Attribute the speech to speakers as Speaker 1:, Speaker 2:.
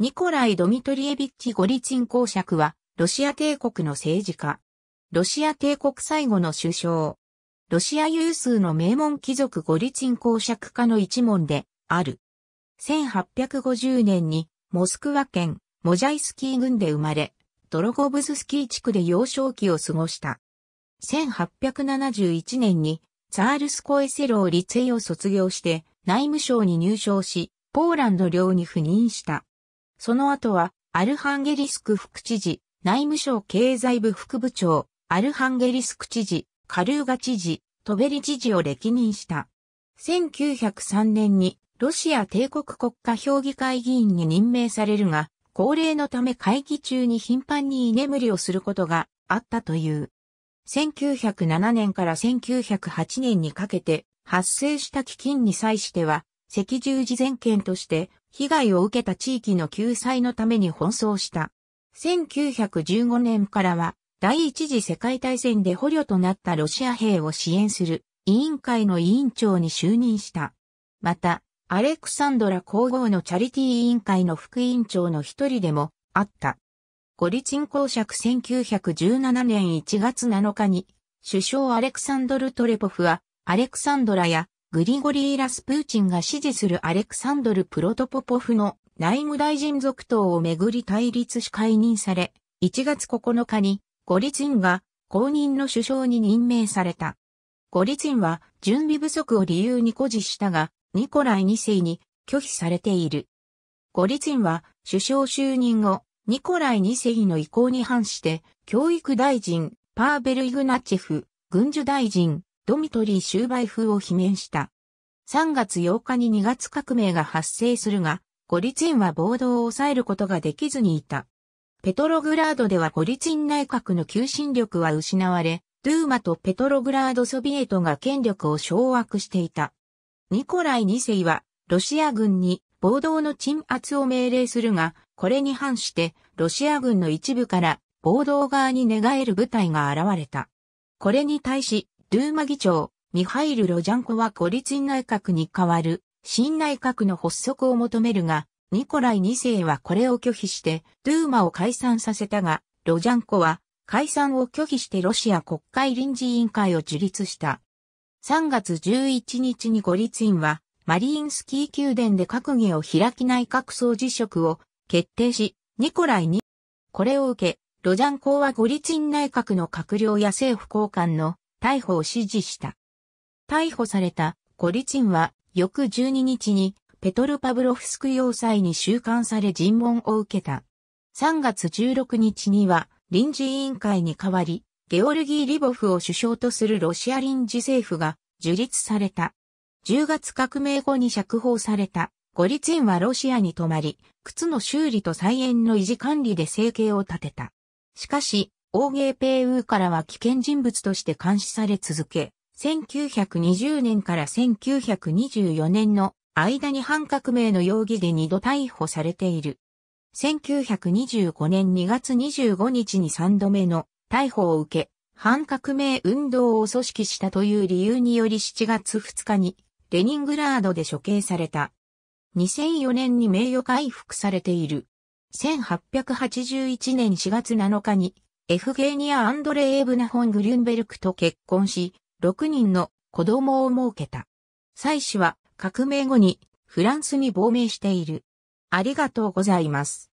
Speaker 1: ニコライ・ドミトリエビッチ・ゴリチン公爵は、ロシア帝国の政治家。ロシア帝国最後の首相。ロシア有数の名門貴族ゴリチン公爵家の一門で、ある。1850年に、モスクワ県、モジャイスキー郡で生まれ、ドロゴブズスキー地区で幼少期を過ごした。1871年に、ツァールスコエセローリツイを卒業して、内務省に入省し、ポーランド領に赴任した。その後は、アルハンゲリスク副知事、内務省経済部副部長、アルハンゲリスク知事、カルーガ知事、トベリ知事を歴任した。1903年にロシア帝国国家評議会議員に任命されるが、高齢のため会議中に頻繁に居眠りをすることがあったという。1907年から1908年にかけて発生した基金に際しては、赤十字全権として被害を受けた地域の救済のために奔走した。1915年からは、第一次世界大戦で捕虜となったロシア兵を支援する委員会の委員長に就任した。また、アレクサンドラ皇后のチャリティー委員会の副委員長の一人でもあった。ゴリチン公爵1917年1月7日に、首相アレクサンドル・トレポフは、アレクサンドラやグリゴリー・ラスプーチンが支持するアレクサンドル・プロトポポフの内務大臣続投をめぐり対立し解任され、1月9日にゴリツィンが公認の首相に任命された。ゴリツィンは準備不足を理由に誇示したが、ニコライ2世に拒否されている。ゴリツィンは首相就任後、ニコライ2世の意向に反して、教育大臣、パーベル・イグナチェフ、軍需大臣、ドミトリー終売風を罷免した。3月8日に2月革命が発生するが、ゴリツィンは暴動を抑えることができずにいた。ペトログラードではゴリツィン内閣の求心力は失われ、ドゥーマとペトログラードソビエトが権力を掌握していた。ニコライ2世は、ロシア軍に暴動の鎮圧を命令するが、これに反して、ロシア軍の一部から暴動側に寝返る部隊が現れた。これに対し、ドゥーマ議長、ミハイル・ロジャンコは孤立内閣に代わる新内閣の発足を求めるが、ニコライ2世はこれを拒否して、ドゥーマを解散させたが、ロジャンコは解散を拒否してロシア国会臨時委員会を樹立した。3月11日にゴリツンは、マリインスキー宮殿で閣議を開き内閣総辞職を決定し、ニコライに、これを受け、ロジャンコはゴリツン内閣の閣僚や政府高官の逮捕を指示した。逮捕されたゴリチンは翌12日にペトルパブロフスク要塞に収監され尋問を受けた。3月16日には臨時委員会に代わり、ゲオルギー・リボフを首相とするロシア臨時政府が樹立された。10月革命後に釈放されたゴリツィンはロシアに泊まり、靴の修理と菜園の維持管理で生計を立てた。しかし、王芸ペーウーからは危険人物として監視され続け、1920年から1924年の間に反革命の容疑で二度逮捕されている。1925年2月25日に三度目の逮捕を受け、反革命運動を組織したという理由により7月2日にレニングラードで処刑された。2004年に名誉回復されている。1881年4月7日にエフゲーニア・アンドレエーブナ・ホン・グリュンベルクと結婚し、6人の子供を設けた。妻子は革命後にフランスに亡命している。ありがとうございます。